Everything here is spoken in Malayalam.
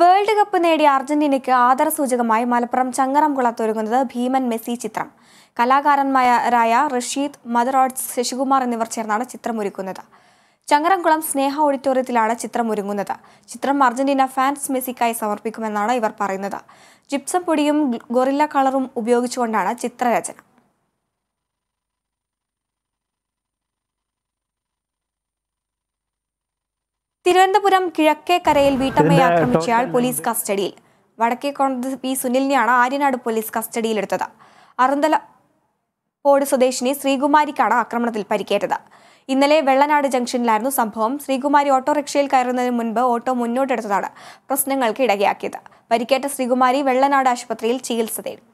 വേൾഡ് കപ്പ് നേടിയ അർജന്റീനയ്ക്ക് ആദരസൂചകമായി മലപ്പുറം ചങ്ങറം കുളത്തൊരുങ്ങുന്നത് ഭീമൻ മെസ്സി ചിത്രം കലാകാരന്മാരായ റഷീദ് മദറോഡ്സ് ശശികുമാർ എന്നിവർ ചേർന്നാണ് ചിത്രമൊരുക്കുന്നത് ചങ്ങരംകുളം സ്നേഹ ഓഡിറ്റോറിയത്തിലാണ് ചിത്രം ഒരുങ്ങുന്നത് ചിത്രം അർജന്റീന ഫാൻസ് മെസ്സിക്കായി സമർപ്പിക്കുമെന്നാണ് ഇവർ പറയുന്നത് ജിപ്സം പൊടിയും ഗൊറില്ല കളറും ഉപയോഗിച്ചുകൊണ്ടാണ് ചിത്രരചന തിരുവനന്തപുരം കിഴക്കേക്കരയിൽ വീട്ടമ്മയെ ആക്രമിച്ചയാൾ പോലീസ് കസ്റ്റഡിയിൽ വടക്കേ കോൺഗ്രസ് പി സുനിലിനെയാണ് ആര്യനാട് പോലീസ് കസ്റ്റഡിയിലെടുത്തത് അറുന്തല പോട് സ്വദേശിനി ശ്രീകുമാരിക്കാണ് ആക്രമണത്തിൽ പരിക്കേറ്റത് ഇന്നലെ വെള്ളനാട് ജംഗ്ഷനിലായിരുന്നു സംഭവം ശ്രീകുമാരി ഓട്ടോറിക്ഷയിൽ കയറുന്നതിന് മുൻപ് ഓട്ടോ മുന്നോട്ടെടുത്തതാണ് പ്രശ്നങ്ങൾക്ക് ഇടയാക്കിയത് പരിക്കേറ്റ ശ്രീകുമാരി വെള്ളനാട് ആശുപത്രിയിൽ ചികിത്സ തേടി